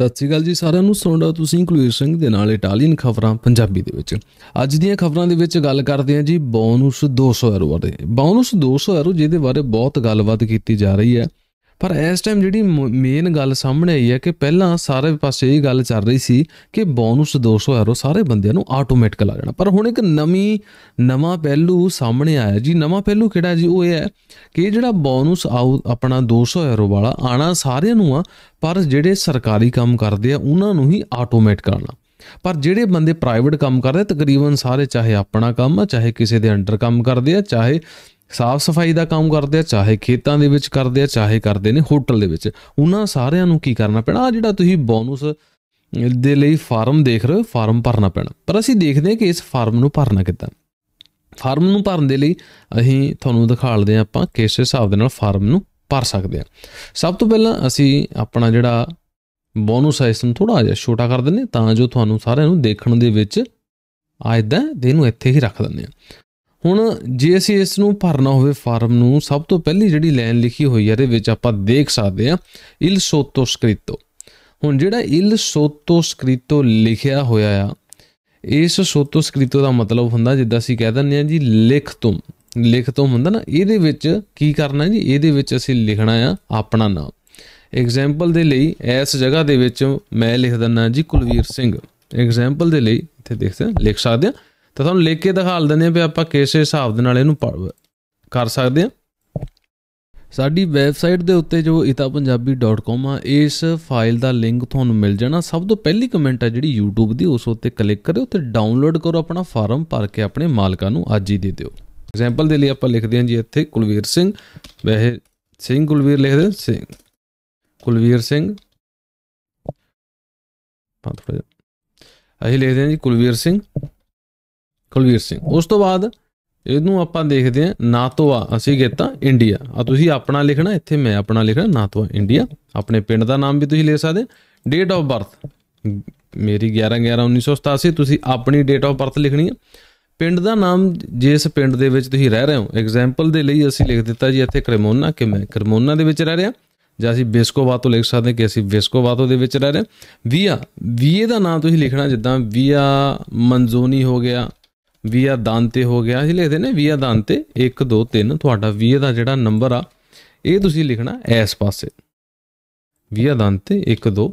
ਸਤਿ ਸ੍ਰੀ ਅਕਾਲ ਜੀ ਸਾਰਿਆਂ ਨੂੰ ਸੁਣਦਾ ਤੁਸੀਂ ਕੁਲਵੀਰ ਸਿੰਘ ਦੇ ਨਾਲ ਇਟਾਲੀਅਨ ਖਬਰਾਂ ਪੰਜਾਬੀ ਦੇ ਵਿੱਚ ਅੱਜ ਦੀਆਂ ਖਬਰਾਂ ਦੇ ਵਿੱਚ ਗੱਲ ਕਰਦੇ ਹਾਂ ਜੀ ਬੋਨਸ 200 ਯੂਰੋ ਬਾਰੇ ਬੋਨਸ 200 ਯੂਰੋ ਜਿਹਦੇ ਬਾਰੇ ਬਹੁਤ ਗੱਲਬਾਤ ਕੀਤੀ ਜਾ ਰਹੀ ਹੈ ਪਰ ਇਸ ਟਾਈਮ ਜਿਹੜੀ ਮੇਨ ਗੱਲ ਸਾਹਮਣੇ ਆਈ ਹੈ ਕਿ ਪਹਿਲਾਂ ਸਾਰੇ ਪਾਸੇ ਇਹ ਗੱਲ ਚੱਲ ਰਹੀ ਸੀ ਕਿ ਬੋਨਸ 200 ਯੂਰੋ ਸਾਰੇ ਬੰਦਿਆਂ ਨੂੰ ਆਟੋਮੈਟਿਕਲ ਆ ਜਾਣਾ ਪਰ ਹੁਣ ਇੱਕ ਨਵੀਂ ਨਵਾਂ ਪਹਿਲੂ ਸਾਹਮਣੇ ਆਇਆ ਜੀ ਨਵਾਂ ਪਹਿਲੂ ਕਿਹੜਾ ਜੀ ਉਹ ਇਹ ਹੈ ਕਿ ਜਿਹੜਾ ਬੋਨਸ ਆਪਣਾ 200 ਯੂਰੋ ਵਾਲਾ ਆਣਾ ਸਾਰਿਆਂ ਨੂੰ ਆ ਪਰ ਜਿਹੜੇ ਸਰਕਾਰੀ ਕੰਮ ਕਰਦੇ ਆ ਉਹਨਾਂ ਨੂੰ ਹੀ ਆਟੋਮੈਟ ਕਰਨਾ ਪਰ ਜਿਹੜੇ ਬੰਦੇ ਪ੍ਰਾਈਵੇਟ ਕੰਮ ਕਰਦੇ ਤਕਰੀਬਨ ਸਾਰੇ ਚਾਹੇ ਆਪਣਾ ਕੰਮ ਆ ਚਾਹੇ ਕਿਸੇ ਦੇ ਅੰਡਰ ਕੰਮ ਕਰਦੇ ਆ ਚਾਹੇ ਸਾਫ਼ ਸਫਾਈ ਦਾ ਕੰਮ ਕਰਦੇ ਆ ਚਾਹੇ ਖੇਤਾਂ ਦੇ ਵਿੱਚ ਕਰਦੇ ਆ ਚਾਹੇ ਕਰਦੇ ਨੇ ਹੋਟਲ ਦੇ ਵਿੱਚ ਉਹਨਾਂ ਸਾਰਿਆਂ ਨੂੰ ਕੀ ਕਰਨਾ ਪੈਣਾ ਆ ਜਿਹੜਾ ਤੁਸੀਂ ਬੋਨਸ ਦੇ ਲਈ ਫਾਰਮ ਦੇਖ ਰਹੇ ਹੋ ਫਾਰਮ ਭਰਨਾ ਪੈਣਾ ਪਰ ਅਸੀਂ ਦੇਖਦੇ ਹਾਂ ਕਿ ਇਸ ਫਾਰਮ ਨੂੰ ਭਰਨਾ ਕਿੱਦਾਂ ਫਾਰਮ ਨੂੰ ਭਰਨ ਦੇ ਲਈ ਅਸੀਂ ਤੁਹਾਨੂੰ ਲਦੇ ਆ ਆਪਾਂ ਕਿਸ ਹਿਸਾਬ ਦੇ ਨਾਲ ਫਾਰਮ ਨੂੰ ਭਰ ਸਕਦੇ ਆ ਸਭ ਤੋਂ ਪਹਿਲਾਂ ਅਸੀਂ ਆਪਣਾ ਜਿਹੜਾ ਬੋਨਸ ਹੈ ਇਸ ਨੂੰ ਥੋੜਾ ਜਿਹਾ ਛੋਟਾ ਕਰ ਦਿੰਨੇ ਤਾਂ ਜੋ ਤੁਹਾਨੂੰ ਸਾਰਿਆਂ ਨੂੰ ਦੇਖਣ ਦੇ ਵਿੱਚ ਆਇਦਾਂ ਦੇ ਨੂੰ ਇੱਥੇ ਹੀ ਰੱਖ ਦਿੰਦੇ ਆ ਹੁਣ ਜੇ ਅਸੀਂ ਇਸ ਨੂੰ ਭਰਨਾ ਹੋਵੇ ਫਾਰਮ ਨੂੰ ਸਭ ਤੋਂ ਪਹਿਲੀ ਜਿਹੜੀ ਲਾਈਨ ਲਿਖੀ ਹੋਈ ਹੈ ਇਹਦੇ ਵਿੱਚ ਆਪਾਂ ਦੇਖ ਸਕਦੇ ਹਾਂ ਇਲ ਸੋਤੋ ਸਕ੍ਰਿਤੋ ਹੁਣ ਜਿਹੜਾ ਇਲ ਸੋਤੋ ਸਕ੍ਰਿਤੋ ਲਿਖਿਆ ਹੋਇਆ ਆ ਇਸ ਸੋਤੋ ਸਕ੍ਰਿਤੋ ਦਾ ਮਤਲਬ ਹੁੰਦਾ ਜਿੱਦਾਂ ਅਸੀਂ ਕਹਿ ਦਿੰਦੇ ਹਾਂ ਜੀ ਲਿਖ ਤੁਮ ਲਿਖ ਤੁਮ ਹੁੰਦਾ ਨਾ ਇਹਦੇ ਵਿੱਚ ਕੀ ਕਰਨਾ ਜੀ ਇਹਦੇ ਵਿੱਚ ਅਸੀਂ ਲਿਖਣਾ ਆ ਆਪਣਾ ਨਾਮ ਐਗਜ਼ਾਮਪਲ ਦੇ ਲਈ ਇਸ ਜਗ੍ਹਾ ਦੇ ਵਿੱਚ ਮੈਂ ਲਿਖ ਦਿੰਨਾ ਜੀ ਕੁਲਵੀਰ ਸਿੰਘ ਐਗਜ਼ਾਮਪਲ ਦੇ ਲਈ ਇੱਥੇ ਦੇਖ ਸਕਦੇ ਲਿਖ ਸਕਦੇ ਹਾਂ ਤਾਂ ਤੁਹਾਨੂੰ ਲਿਖ ਕੇ ਦਿਖਾ ਦਿੰਦੇ ਆ ਵੀ ਆਪਾਂ ਕਿਸ ਹਿਸਾਬ ਦੇ ਨਾਲ ਇਹਨੂੰ ਕਰ ਸਕਦੇ ਆ ਸਾਡੀ ਵੈਬਸਾਈਟ ਦੇ ਉੱਤੇ ਜੋ itapunjabi.com ਆ ਇਸ ਫਾਈਲ ਦਾ ਲਿੰਕ ਤੁਹਾਨੂੰ ਮਿਲ ਜਾਣਾ ਸਭ ਤੋਂ ਪਹਿਲੀ ਕਮੈਂਟ ਆ ਜਿਹੜੀ YouTube ਦੀ ਉਸ ਉੱਤੇ ਕਲਿੱਕ ਕਰਿਓ ਤੇ ਡਾਊਨਲੋਡ ਕਰੋ ਆਪਣਾ ਫਾਰਮ ਭਰ ਕੇ ਆਪਣੇ ਮਾਲਕਾਂ ਨੂੰ ਅੱਜ ਹੀ ਦੇ ਦਿਓ ਐਗਜ਼ਾਮਪਲ ਦੇ ਲਈ ਆਪਾਂ ਲਿਖਦੇ ਹਾਂ ਜੀ ਇੱਥੇ ਕੁਲਵੀਰ ਸਿੰਘ ਵੈਸੇ ਸਿੰਘ ਕੁਲਵੀਰ ਲਿਖਦੇ ਸਿੰਘ ਕੁਲਵੀਰ ਸਿੰਘ ਪਾ ਥੋੜਾ ਲਿਖਦੇ ਹਾਂ ਜੀ ਕੁਲਵੀਰ ਸਿੰਘ ਕੁਲਵੀਰ ਸਿੰਘ ਉਸ ਤੋਂ ਬਾਅਦ ਇਹਨੂੰ ਆਪਾਂ ਦੇਖਦੇ ਆ ਨਾਤਵਾ ਅਸੀਂ ਕੀਤਾ ਇੰਡੀਆ ਆ ਤੁਸੀਂ ਆਪਣਾ ਲਿਖਣਾ ਇੱਥੇ ਮੈਂ ਆਪਣਾ ਲਿਖਣਾ ਨਾਤਵਾ ਇੰਡੀਆ ਆਪਣੇ ਪਿੰਡ ਦਾ ਨਾਮ ਵੀ ਤੁਸੀਂ ਲੈ ਸਕਦੇ ਡੇਟ ਆਫ ਬਰਥ ਮੇਰੀ 11 11 1987 ਤੁਸੀਂ ਆਪਣੀ ਡੇਟ ਆਫ ਬਰਥ ਲਿਖਣੀ ਹੈ ਪਿੰਡ ਦਾ ਨਾਮ ਜਿਸ ਪਿੰਡ ਦੇ ਵਿੱਚ ਤੁਸੀਂ ਰਹਿ ਰਹੇ ਹੋ ਐਗਜ਼ਾਮਪਲ ਦੇ ਲਈ ਅਸੀਂ ਲਿਖ ਦਿੱਤਾ ਜੀ ਇੱਥੇ ਕਰਮੋਨਾ ਕਿ ਮੈਂ ਕਰਮੋਨਾ ਦੇ ਵਿੱਚ ਰਹਿ ਰਿਹਾ ਜਾਂ ਅਸੀਂ ਬੇਸਕੋਵਾ ਤੋਂ ਲਿਖ ਸਕਦੇ ਕਿ ਅਸੀਂ ਬਿਸਕੋਵਾਤੋ ਦੇ ਵਿੱਚ ਰਹਿ ਰਹੇ ਵੀਆ ਵੀਏ ਦਾ ਨਾਮ ਤੁਸੀਂ ਲਿਖਣਾ ਜਿੱਦਾਂ ਵੀਆ ਮਨਜ਼ੋਨੀ ਹੋ ਗਿਆ ਵੀਆ ਦਾਨਤੇ ਹੋ ਗਿਆ ਅਸੀਂ ਲਿਖਦੇ ਨੇ ਵੀਆ ਦਾਨਤੇ 1 2 3 ਤੁਹਾਡਾ ਵੀਆ ਦਾ ਜਿਹੜਾ ਨੰਬਰ ਆ ਇਹ ਤੁਸੀਂ ਲਿਖਣਾ ਐਸ ਪਾਸੇ ਵੀਆ ਦਾਨਤੇ 1 2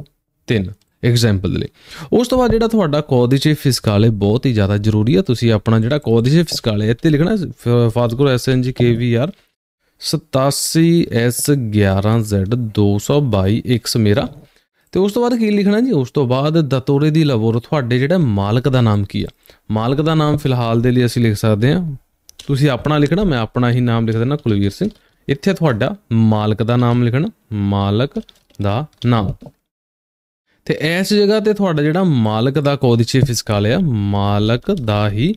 3 ਐਗਜ਼ਾਮਪਲ ਦੇ ਲਈ ਉਸ ਤੋਂ ਬਾਅਦ ਜਿਹੜਾ ਤੁਹਾਡਾ ਕੋਦਿਚੇ ਫਿਸਕਾਲੇ ਬਹੁਤ ਹੀ ਜ਼ਿਆਦਾ ਜ਼ਰੂਰੀ ਆ ਤੁਸੀਂ ਆਪਣਾ ਜਿਹੜਾ ਕੋਦਿਚੇ ਫਿਸਕਾਲੇ ਇੱਥੇ ਲਿਖਣਾ ਫਾਜ਼ਗੁਰ ਐਸਐਨਜੀ ਕੇਵੀਆਰ 87S11Z222X ਮੇਰਾ ਤੇ ਉਸ ਤੋਂ ਬਾਅਦ ਕੀ ਲਿਖਣਾ ਜੀ ਉਸ ਤੋਂ ਬਾਅਦ ਦਤੋਰੇ ਦੀ ਲਵੋਰ ਤੁਹਾਡੇ ਜਿਹੜਾ ਮਾਲਕ ਦਾ ਨਾਮ ਕੀ ਆ ਮਾਲਕ ਦਾ ਨਾਮ ਫਿਲਹਾਲ ਦੇ ਲਈ ਅਸੀਂ ਲਿਖ ਸਕਦੇ ਹਾਂ ਤੁਸੀਂ ਆਪਣਾ ਲਿਖਣਾ ਮੈਂ ਆਪਣਾ ਹੀ ਨਾਮ ਲਿਖ ਦੇਣਾ ਕੁਲਵੀਰ ਸਿੰਘ ਇੱਥੇ ਤੁਹਾਡਾ ਮਾਲਕ ਦਾ ਨਾਮ ਲਿਖਣਾ ਮਾਲਕ ਦਾ ਨਾਮ ਤੇ ਇਸ ਜਗ੍ਹਾ ਤੇ ਤੁਹਾਡਾ ਜਿਹੜਾ ਮਾਲਕ ਦਾ ਕੋਦਿਚੇ ਫਿਸਕਾਲ ਆ ਮਾਲਕ ਦਾ ਹੀ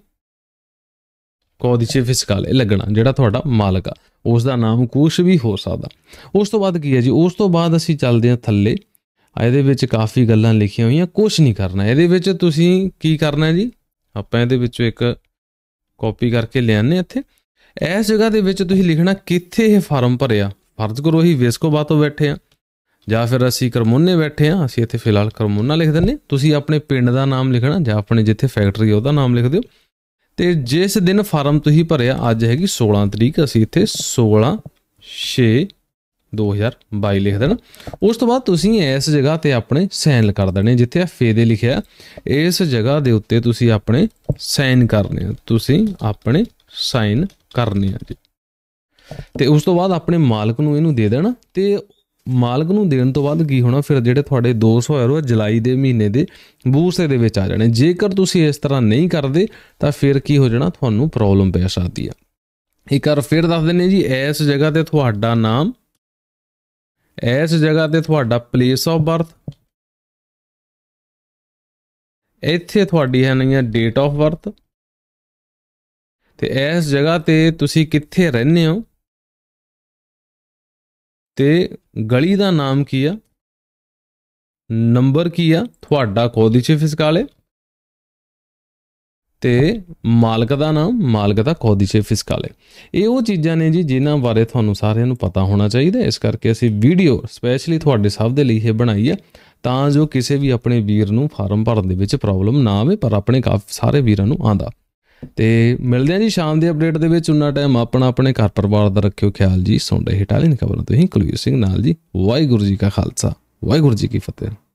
ਕੋਦਿਚੇ ਫਿਸਕਾਲ ਲੱਗਣਾ ਜਿਹੜਾ ਤੁਹਾਡਾ ਮਾਲਕ ਆ ਉਸ ਦਾ ਨਾਮ ਕੁਛ ਵੀ ਹੋ ਸਕਦਾ ਉਸ ਤੋਂ ਬਾਅਦ ਕੀ ਹੈ ਜੀ ਉਸ ਤੋਂ ਬਾਅਦ ਅਸੀਂ ਚੱਲਦੇ ਹਾਂ ਥੱਲੇ ਇਹਦੇ ਵਿੱਚ ਕਾਫੀ ਗੱਲਾਂ ਲਿਖੀਆਂ ਹੋਈਆਂ ਕੁਝ ਨਹੀਂ ਕਰਨਾ ਇਹਦੇ ਵਿੱਚ ਤੁਸੀਂ ਕੀ ਕਰਨਾ ਜੀ ਆਪਾਂ ਇਹਦੇ ਵਿੱਚੋਂ ਇੱਕ ਕਾਪੀ ਕਰਕੇ ਲਿਆਨੇ ਇੱਥੇ ਇਸ ਜਗ੍ਹਾ ਦੇ ਵਿੱਚ ਤੁਸੀਂ ਲਿਖਣਾ ਕਿੱਥੇ ਇਹ ਫਾਰਮ ਭਰਿਆ ਫਰਜ਼ ਕਰੋ ਅਸੀਂ ਵੇਸਕੋ ਤੋਂ ਬੈਠੇ ਆ ਜਾਂ ਫਿਰ ਅਸੀਂ ਕਰਮੋਨੇ ਬੈਠੇ ਆ ਅਸੀਂ ਇੱਥੇ ਫਿਲਹਾਲ ਕਰਮੋਨਾ ਲਿਖ ਦਿੰਨੇ ਤੁਸੀਂ ਆਪਣੇ ਪਿੰਡ ਦਾ ਨਾਮ ਲਿਖਣਾ ਜਾਂ ਆਪਣੇ ਜਿੱਥੇ ਫੈਕਟਰੀ ਉਹਦਾ ਨਾਮ ਲਿਖ ਦਿਓ ਤੇ ਜਿਸ ਦਿਨ ਫਾਰਮ ਤੁਸੀਂ ਭਰਿਆ ਅੱਜ ਹੈਗੀ 16 ਤਰੀਕ ਅਸੀਂ ਇੱਥੇ 16 6 2022 ਲਿਖ ਦੇਣਾ ਉਸ ਤੋਂ ਬਾਅਦ ਤੁਸੀਂ ਇਸ ਜਗ੍ਹਾ ਤੇ ਆਪਣੇ ਸਾਈਨ ਕਰ ਦੇਣੇ ਜਿੱਥੇ ਆ ਫੇਦੇ ਲਿਖਿਆ ਇਸ ਜਗ੍ਹਾ ਦੇ ਉੱਤੇ ਤੁਸੀਂ ਆਪਣੇ ਸਾਈਨ ਕਰਨੇ ਆ ਤੁਸੀਂ ਆਪਣੇ ਸਾਈਨ ਕਰਨੇ ਆ ਜੀ ਤੇ ਉਸ ਤੋਂ ਬਾਅਦ ਆਪਣੇ ਮਾਲਕ ਨੂੰ ਇਹਨੂੰ ਦੇ ਦੇਣਾ ਤੇ ਮਾਲਕ ਨੂੰ ਦੇਣ ਤੋਂ ਬਾਅਦ ਕੀ ਹੋਣਾ ਫਿਰ ਜਿਹੜੇ ਤੁਹਾਡੇ 200 ਯੂਰੋ ਜੁਲਾਈ ਦੇ ਮਹੀਨੇ ਦੇ ਬੂਸੇ ਦੇ ਵਿੱਚ ਆ ਜਾਣੇ ਜੇਕਰ ਤੁਸੀਂ ਇਸ ਤਰ੍ਹਾਂ ਨਹੀਂ ਕਰਦੇ ਤਾਂ ਫਿਰ ਕੀ ਹੋ ਜਾਣਾ ਤੁਹਾਨੂੰ ਪ੍ਰੋਬਲਮ ਪੈ ਸਕਦੀ ਆ ਇੱਕ ਵਾਰ ਫਿਰ ਦੱਸ ਦਿੰਨੇ ਜੀ ਇਸ ਜਗ੍ਹਾ ਤੇ ਤੁਹਾਡਾ ਨਾਮ ਇਸ ਜਗ੍ਹਾ ਤੇ ਤੁਹਾਡਾ ਪਲੇਸ ਆਫ ਬਰਥ ਇੱਥੇ ਤੁਹਾਡੀ ਹੈ ਨਹੀਂ ਡੇਟ ਆਫ ਬਰਥ ਤੇ ਇਸ ਜਗ੍ਹਾ ਤੇ ਤੁਸੀਂ ਕਿੱਥੇ ਰਹਿੰਦੇ ਹੋ ਤੇ ਗਲੀ ਦਾ ਨਾਮ ਕੀ ਆ ਨੰਬਰ ਕੀ ਆ ਤੁਹਾਡਾ ਕੋਦੀ ਚ ਫਿਸਕਾਲੇ ਤੇ ਮਾਲਕ ਦਾ ਨਾਮ ਮਾਲਕ ਦਾ ਕੋਦੀਸ਼ੇ ਫਿਸਕਾਲੇ ਇਹ ਉਹ ਚੀਜ਼ਾਂ ਨੇ ਜੀ ਜਿਨ੍ਹਾਂ ਬਾਰੇ ਤੁਹਾਨੂੰ ਸਾਰਿਆਂ ਨੂੰ ਪਤਾ ਹੋਣਾ ਚਾਹੀਦਾ ਇਸ ਕਰਕੇ ਅਸੀਂ ਵੀਡੀਓ ਸਪੈਸ਼ਲੀ ਤੁਹਾਡੇ ਸਭ ਦੇ ਲਈ ਇਹ ਬਣਾਈ ਹੈ ਤਾਂ ਜੋ ਕਿਸੇ ਵੀ ਆਪਣੇ ਵੀਰ ਨੂੰ ਫਾਰਮ ਭਰਨ ਦੇ ਵਿੱਚ ਪ੍ਰੋਬਲਮ ਨਾ ਆਵੇ ਪਰ ਆਪਣੇ ਕਾਫੀ ਸਾਰੇ ਵੀਰਾਂ ਨੂੰ ਆਂਦਾ ਤੇ ਮਿਲਦੇ ਹਾਂ ਜੀ ਸ਼ਾਮ ਦੇ ਅਪਡੇਟ ਦੇ ਵਿੱਚ ਉਨਾ ਟਾਈਮ ਆਪਣਾ ਆਪਣੇ ਘਰ ਪਰਿਵਾਰ ਦਾ ਰੱਖਿਓ ਖਿਆਲ ਜੀ ਸੁਣ ਰਹੇ ਟਾਲੀਨ ਖਬਰਾਂ ਤੋਂ ਹੀ ਕੁਲਵੀਰ ਸਿੰਘ ਨਾਲ ਜੀ ਵਾਹਿਗੁਰੂ ਜੀ ਕਾ ਖਾਲਸਾ ਵਾਹਿਗੁਰੂ ਜੀ ਕੀ ਫਤਿਹ